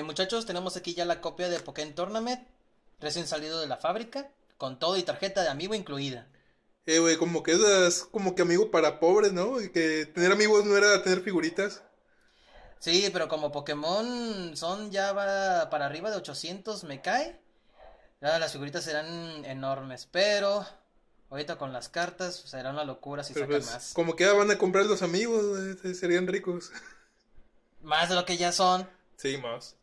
Este, muchachos, tenemos aquí ya la copia de Pokémon Tournament, recién salido de la fábrica, con todo y tarjeta de amigo incluida. Eh, güey, como que es como que amigo para pobres, ¿no? que tener amigos no era tener figuritas. Sí, pero como Pokémon son ya para arriba de 800, me cae. las figuritas serán enormes, pero ahorita con las cartas será una locura si pero pues, más. Como que ya van a comprar los amigos, eh, serían ricos. Más de lo que ya son. Sí, más.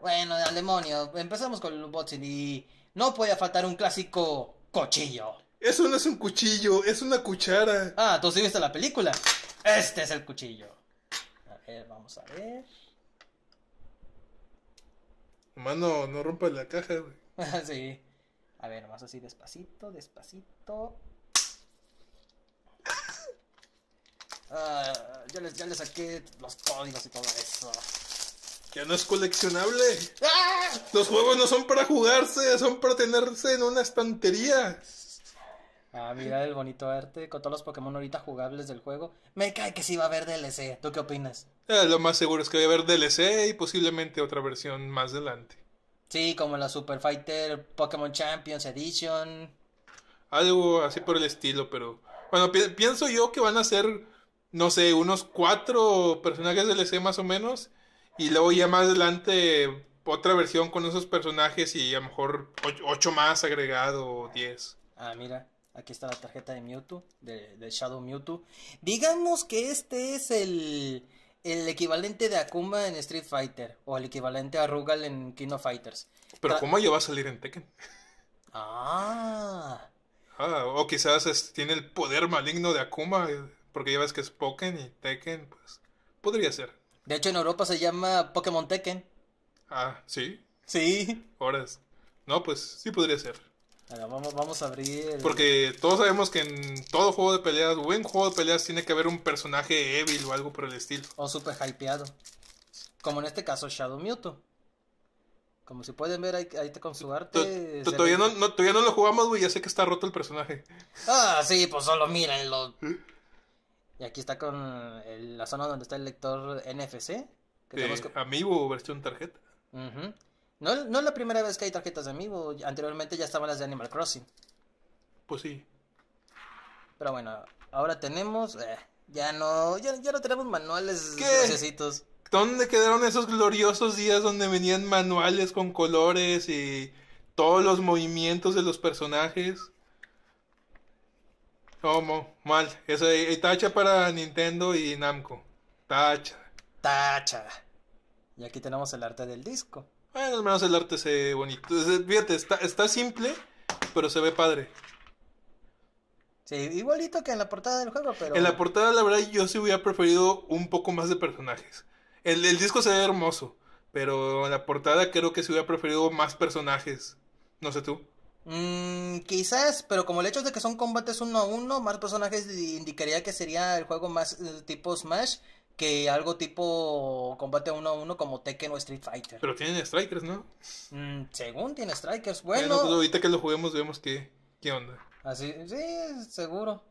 Bueno, al demonio. Empezamos con el unboxing y no puede faltar un clásico cuchillo. Eso no es un cuchillo, es una cuchara. Ah, tú sí viste la película. Este es el cuchillo. A ver, vamos a ver. Mano, no rompa la caja, güey. sí. A ver, más así despacito, despacito. Ah, yo ya les saqué los códigos y todo eso. Ya no es coleccionable. Los juegos no son para jugarse, son para tenerse en una estantería. Ah, mira el bonito arte con todos los Pokémon ahorita jugables del juego. Me cae que sí va a haber DLC. ¿Tú qué opinas? Eh, lo más seguro es que va a haber DLC y posiblemente otra versión más adelante. Sí, como la Super Fighter Pokémon Champions Edition. Algo así por el estilo, pero. Bueno, pienso yo que van a ser, no sé, unos cuatro personajes DLC más o menos. Y luego ya más adelante otra versión con esos personajes y a lo mejor 8 más agregado o 10. Ah, mira, aquí está la tarjeta de Mewtwo, de, Shadow Mewtwo. Digamos que este es el, el equivalente de Akuma en Street Fighter o el equivalente a Rugal en King of Fighters. Pero cómo Akuma va a salir en Tekken. Ah. ah o quizás este, tiene el poder maligno de Akuma, eh, porque ya ves que es Pokémon y Tekken, pues podría ser. De hecho, en Europa se llama Pokémon Tekken. Ah, ¿sí? Sí. Horas. No, pues sí podría ser. vamos, a abrir. Porque todos sabemos que en todo juego de peleas, buen juego de peleas, tiene que haber un personaje evil o algo por el estilo. O super hypeado. Como en este caso, Shadow Mewtwo. Como si pueden ver, ahí, te con su arte. todavía, no, todavía no lo jugamos, güey. Ya sé que está roto el personaje. Ah, sí, pues solo mírenlo. Y aquí está con la zona donde está el lector NFC. Que Amiibo versión tarjeta. no, no es la primera vez que hay tarjetas de Amiibo. Anteriormente ya estaban las de Animal Crossing. Pues sí. Pero bueno, ahora tenemos... Eh, ya no, ya, ya, no tenemos manuales necesitos. ¿Dónde quedaron esos gloriosos días donde venían manuales con colores y todos los movimientos de los personajes? como Mal. Eso eh, eh, está tacha para Nintendo y Namco. Tacha. Tacha. Y aquí tenemos el arte del disco. Bueno, al menos el arte se ve bonito. Fíjate, está, está simple, pero se ve padre. Sí, igualito que en la portada del juego, pero. En la portada, la verdad, yo sí hubiera preferido un poco más de personajes. El, el disco se ve hermoso, pero en la portada creo que sí hubiera preferido más personajes. No sé tú. Mmm, quizás, pero como el hecho de que son combates uno a uno, más personajes indicaría que sería el juego más eh, tipo Smash que algo tipo combate uno a uno como Tekken o Street Fighter. Pero tienen Strikers, ¿no? Mmm, según tiene Strikers, bueno. Pues, ahorita que lo juguemos vemos qué, qué onda. Así, sí, seguro.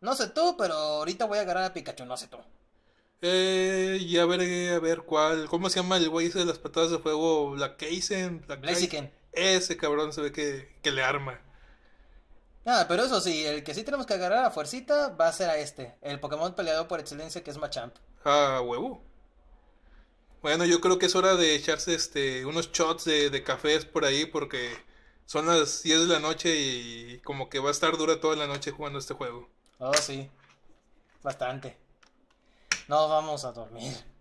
No sé tú, pero ahorita voy a agarrar a Pikachu, no sé tú. Eh, y a ver, a ver cuál. ¿Cómo se llama el güey ese de las patadas de fuego? ¿La Kaisen. Black Blaziken ese cabrón se ve que, le arma. Nada, ah, pero eso sí, el que sí tenemos que agarrar a fuercita va a ser a este, el Pokémon peleado por excelencia que es Machamp. Ah, huevo. Bueno, yo creo que es hora de echarse este unos shots de, de cafés por ahí porque son las 10 de la noche y como que va a estar dura toda la noche jugando este juego. Oh, sí. Bastante. No vamos a dormir.